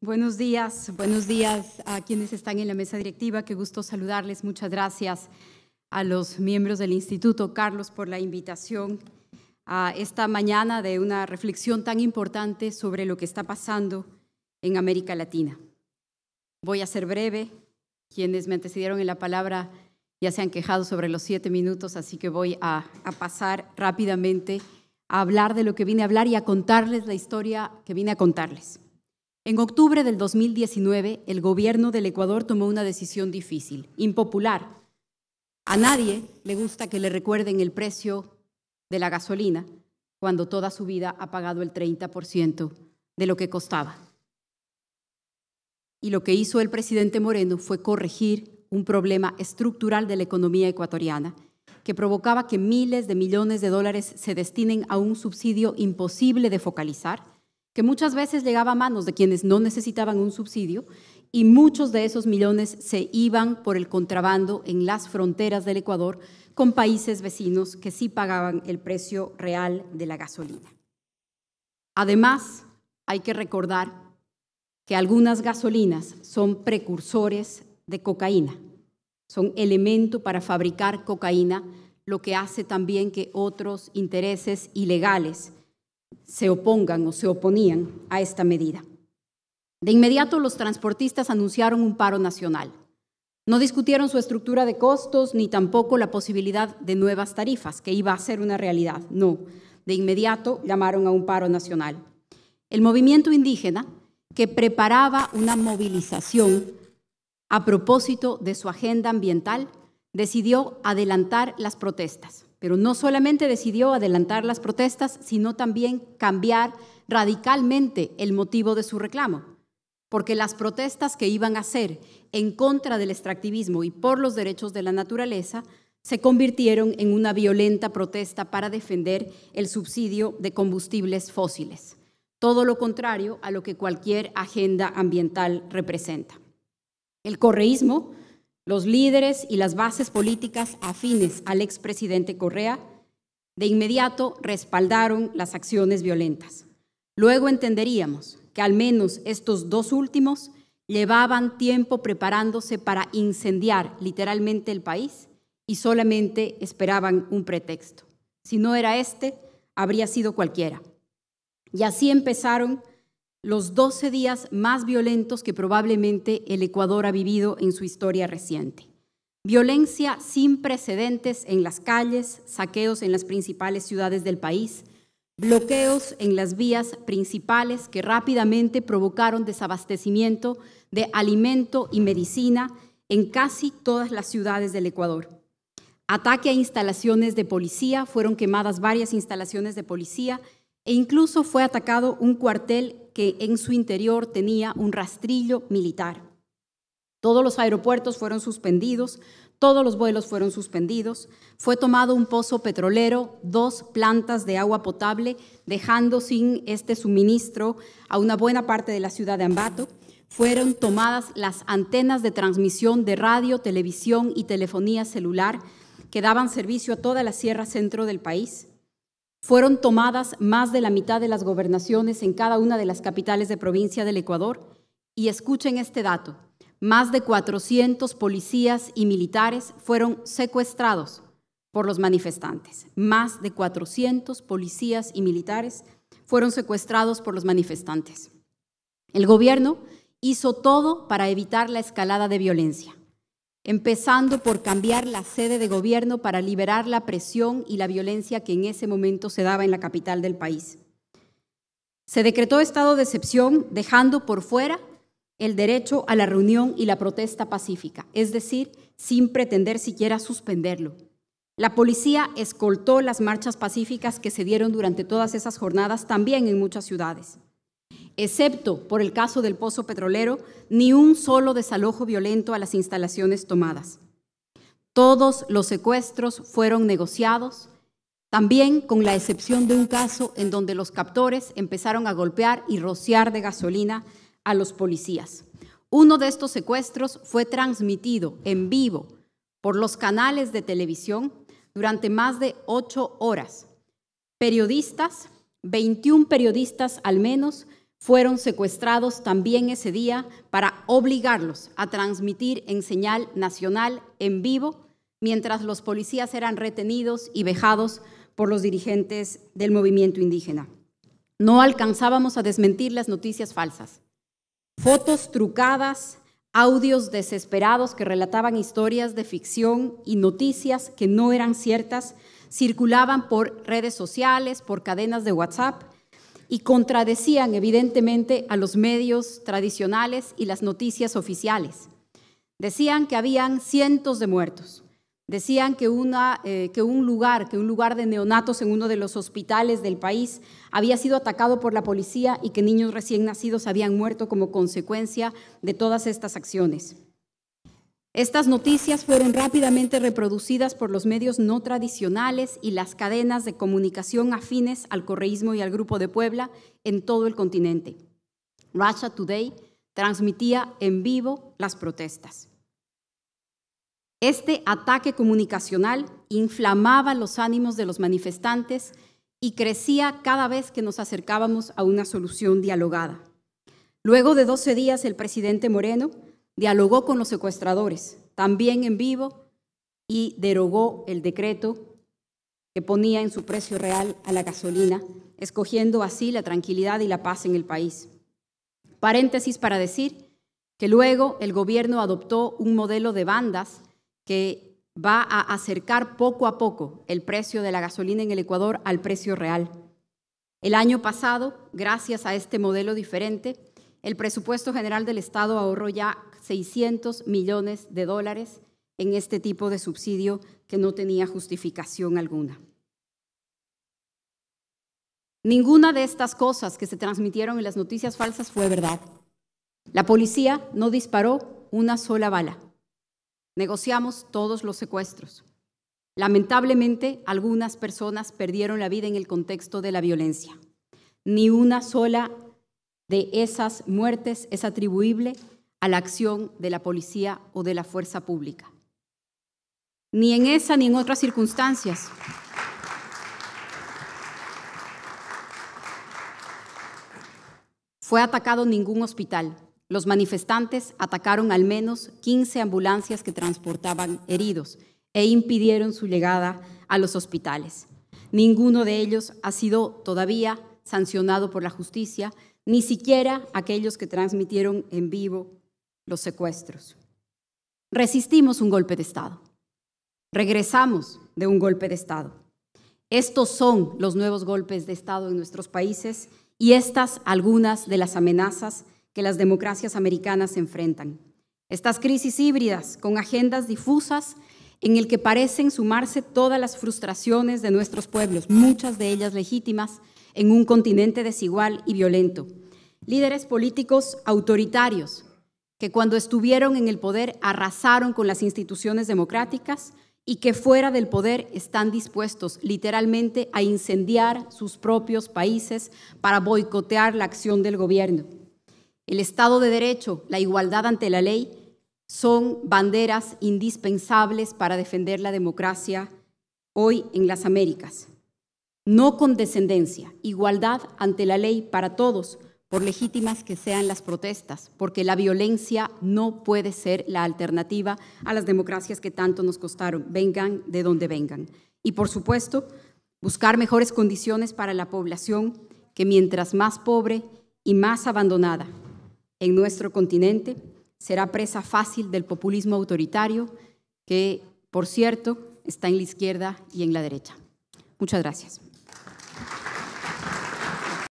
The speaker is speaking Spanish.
Buenos días, buenos días a quienes están en la mesa directiva. Qué gusto saludarles. Muchas gracias a los miembros del Instituto, Carlos, por la invitación a esta mañana de una reflexión tan importante sobre lo que está pasando en América Latina. Voy a ser breve. Quienes me antecedieron en la palabra ya se han quejado sobre los siete minutos, así que voy a, a pasar rápidamente a hablar de lo que vine a hablar y a contarles la historia que vine a contarles. En octubre del 2019, el gobierno del Ecuador tomó una decisión difícil, impopular. A nadie le gusta que le recuerden el precio de la gasolina cuando toda su vida ha pagado el 30% de lo que costaba. Y lo que hizo el presidente Moreno fue corregir un problema estructural de la economía ecuatoriana que provocaba que miles de millones de dólares se destinen a un subsidio imposible de focalizar, que muchas veces llegaba a manos de quienes no necesitaban un subsidio y muchos de esos millones se iban por el contrabando en las fronteras del Ecuador con países vecinos que sí pagaban el precio real de la gasolina. Además, hay que recordar que algunas gasolinas son precursores de cocaína son elemento para fabricar cocaína, lo que hace también que otros intereses ilegales se opongan o se oponían a esta medida. De inmediato los transportistas anunciaron un paro nacional. No discutieron su estructura de costos ni tampoco la posibilidad de nuevas tarifas, que iba a ser una realidad. No, de inmediato llamaron a un paro nacional. El movimiento indígena, que preparaba una movilización a propósito de su agenda ambiental, decidió adelantar las protestas. Pero no solamente decidió adelantar las protestas, sino también cambiar radicalmente el motivo de su reclamo. Porque las protestas que iban a hacer en contra del extractivismo y por los derechos de la naturaleza se convirtieron en una violenta protesta para defender el subsidio de combustibles fósiles. Todo lo contrario a lo que cualquier agenda ambiental representa. El correísmo, los líderes y las bases políticas afines al expresidente Correa de inmediato respaldaron las acciones violentas. Luego entenderíamos que al menos estos dos últimos llevaban tiempo preparándose para incendiar literalmente el país y solamente esperaban un pretexto. Si no era este, habría sido cualquiera. Y así empezaron los 12 días más violentos que probablemente el Ecuador ha vivido en su historia reciente. Violencia sin precedentes en las calles, saqueos en las principales ciudades del país, bloqueos en las vías principales que rápidamente provocaron desabastecimiento de alimento y medicina en casi todas las ciudades del Ecuador. Ataque a instalaciones de policía, fueron quemadas varias instalaciones de policía e incluso fue atacado un cuartel que en su interior tenía un rastrillo militar. Todos los aeropuertos fueron suspendidos, todos los vuelos fueron suspendidos, fue tomado un pozo petrolero, dos plantas de agua potable, dejando sin este suministro a una buena parte de la ciudad de Ambato, fueron tomadas las antenas de transmisión de radio, televisión y telefonía celular que daban servicio a toda la sierra centro del país. Fueron tomadas más de la mitad de las gobernaciones en cada una de las capitales de provincia del Ecuador y escuchen este dato, más de 400 policías y militares fueron secuestrados por los manifestantes. Más de 400 policías y militares fueron secuestrados por los manifestantes. El gobierno hizo todo para evitar la escalada de violencia empezando por cambiar la sede de gobierno para liberar la presión y la violencia que en ese momento se daba en la capital del país. Se decretó estado de excepción dejando por fuera el derecho a la reunión y la protesta pacífica, es decir, sin pretender siquiera suspenderlo. La policía escoltó las marchas pacíficas que se dieron durante todas esas jornadas también en muchas ciudades excepto por el caso del pozo petrolero, ni un solo desalojo violento a las instalaciones tomadas. Todos los secuestros fueron negociados, también con la excepción de un caso en donde los captores empezaron a golpear y rociar de gasolina a los policías. Uno de estos secuestros fue transmitido en vivo por los canales de televisión durante más de ocho horas. Periodistas, 21 periodistas al menos, fueron secuestrados también ese día para obligarlos a transmitir en señal nacional en vivo mientras los policías eran retenidos y vejados por los dirigentes del movimiento indígena. No alcanzábamos a desmentir las noticias falsas. Fotos trucadas, audios desesperados que relataban historias de ficción y noticias que no eran ciertas circulaban por redes sociales, por cadenas de WhatsApp y contradecían evidentemente a los medios tradicionales y las noticias oficiales. Decían que habían cientos de muertos. Decían que, eh, que un lugar, que un lugar de neonatos en uno de los hospitales del país había sido atacado por la policía y que niños recién nacidos habían muerto como consecuencia de todas estas acciones. Estas noticias fueron rápidamente reproducidas por los medios no tradicionales y las cadenas de comunicación afines al correísmo y al Grupo de Puebla en todo el continente. Russia Today transmitía en vivo las protestas. Este ataque comunicacional inflamaba los ánimos de los manifestantes y crecía cada vez que nos acercábamos a una solución dialogada. Luego de 12 días, el presidente Moreno dialogó con los secuestradores, también en vivo, y derogó el decreto que ponía en su precio real a la gasolina, escogiendo así la tranquilidad y la paz en el país. Paréntesis para decir que luego el gobierno adoptó un modelo de bandas que va a acercar poco a poco el precio de la gasolina en el Ecuador al precio real. El año pasado, gracias a este modelo diferente, el presupuesto general del Estado ahorró ya 600 millones de dólares en este tipo de subsidio que no tenía justificación alguna. Ninguna de estas cosas que se transmitieron en las noticias falsas fue verdad. La policía no disparó una sola bala. Negociamos todos los secuestros. Lamentablemente, algunas personas perdieron la vida en el contexto de la violencia. Ni una sola de esas muertes es atribuible a la acción de la policía o de la fuerza pública. Ni en esa ni en otras circunstancias. Fue atacado ningún hospital. Los manifestantes atacaron al menos 15 ambulancias que transportaban heridos e impidieron su llegada a los hospitales. Ninguno de ellos ha sido todavía sancionado por la justicia, ni siquiera aquellos que transmitieron en vivo los secuestros. Resistimos un golpe de Estado. Regresamos de un golpe de Estado. Estos son los nuevos golpes de Estado en nuestros países y estas algunas de las amenazas que las democracias americanas enfrentan. Estas crisis híbridas con agendas difusas en el que parecen sumarse todas las frustraciones de nuestros pueblos, muchas de ellas legítimas, en un continente desigual y violento. Líderes políticos autoritarios que cuando estuvieron en el poder arrasaron con las instituciones democráticas y que fuera del poder están dispuestos literalmente a incendiar sus propios países para boicotear la acción del gobierno. El Estado de Derecho, la igualdad ante la ley, son banderas indispensables para defender la democracia hoy en las Américas. No condescendencia, igualdad ante la ley para todos, por legítimas que sean las protestas, porque la violencia no puede ser la alternativa a las democracias que tanto nos costaron, vengan de donde vengan. Y por supuesto, buscar mejores condiciones para la población que mientras más pobre y más abandonada en nuestro continente, será presa fácil del populismo autoritario que, por cierto, está en la izquierda y en la derecha. Muchas gracias.